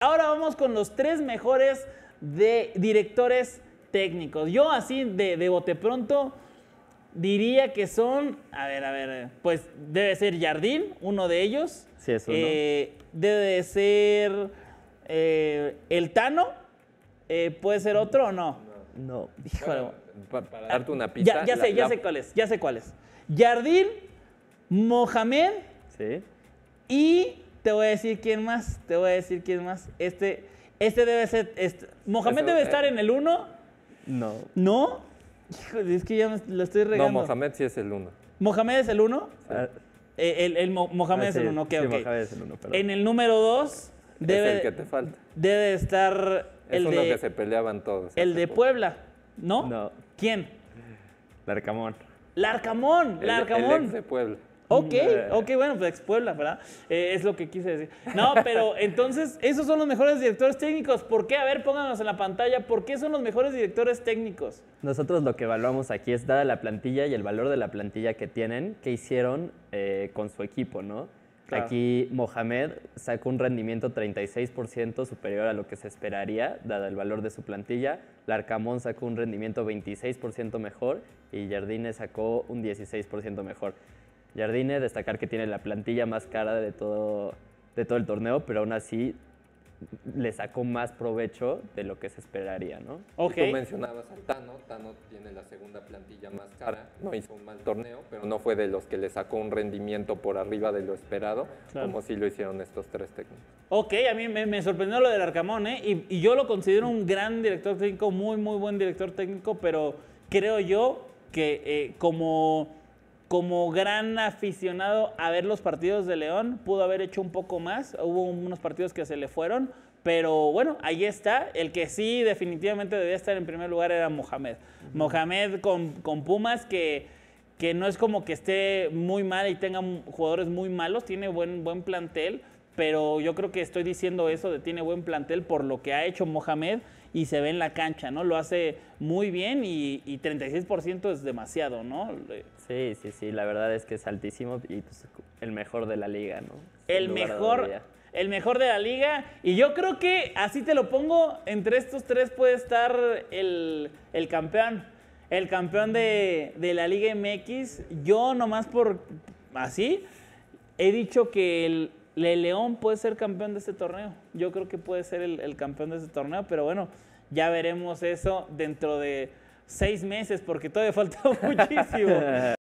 Ahora vamos con los tres mejores de directores técnicos. Yo así de, bote pronto diría que son, a ver, a ver, pues debe ser Jardín, uno de ellos. Sí, eso. Eh, debe ser eh, El Tano, eh, puede ser otro o no. No, para, darte una pista. Ya, sé, ya sé cuáles, ya sé cuáles. Jardín, Mohamed sí. y te voy a decir quién más, te voy a decir quién más. Este, este debe ser. Este. Mohamed debe eh. estar en el 1. No. ¿No? Hijo, es que ya me, lo estoy regando. No, Mohamed sí es el 1. ¿Mohamed es el 1? Ah. Eh, el, el, Mohamed ah, es el 1, ok, sí, okay. Mohamed es el 1, En el número 2 debe. Es el que te falta. Debe estar. Es el uno de, que se peleaban todos. El de Puebla, ¿no? No. ¿Quién? Larcamón. Larcamón, Larcamón. El, el ex de Puebla. Ok, eh. ok, bueno, pues ex Puebla, ¿verdad? Eh, es lo que quise decir. No, pero entonces, esos son los mejores directores técnicos. ¿Por qué? A ver, pónganos en la pantalla, ¿por qué son los mejores directores técnicos? Nosotros lo que evaluamos aquí es dada la plantilla y el valor de la plantilla que tienen, qué hicieron eh, con su equipo, ¿no? Aquí Mohamed sacó un rendimiento 36% superior a lo que se esperaría, dado el valor de su plantilla. Larcamón sacó un rendimiento 26% mejor y Jardines sacó un 16% mejor. Jardine, destacar que tiene la plantilla más cara de todo, de todo el torneo, pero aún así le sacó más provecho de lo que se esperaría, ¿no? Okay. Tú mencionabas a Tano, Tano tiene la segunda plantilla más cara, no hizo un mal torneo, pero no fue de los que le sacó un rendimiento por arriba de lo esperado, como si lo hicieron estos tres técnicos. Ok, a mí me, sorprendió lo del Arcamón, ¿eh? y, yo lo considero un gran director técnico, muy, muy buen director técnico, pero creo yo que eh, como como gran aficionado a ver los partidos de León, pudo haber hecho un poco más, hubo unos partidos que se le fueron, pero bueno, ahí está. El que sí definitivamente debía estar en primer lugar era Mohamed. Mohamed con, Pumas que no es como que esté muy mal y tenga jugadores muy malos, tiene buen, buen plantel, pero yo creo que estoy diciendo eso de tiene buen plantel por lo que ha hecho Mohamed y se ve en la cancha, ¿no? Lo hace muy bien y, 36% es demasiado, ¿no? Eh, sí, sí, sí, la verdad es que es altísimo y pues, el mejor de la liga, ¿no? El mejor, el mejor de la liga y yo creo que así te lo pongo, entre estos tres puede estar el, el campeón, el campeón de la Liga MX, yo nomás por así he dicho que el, el León puede ser campeón de este torneo. Yo creo que puede ser el, el, campeón de este torneo, pero bueno, ya veremos eso dentro de seis meses, porque todavía falta muchísimo.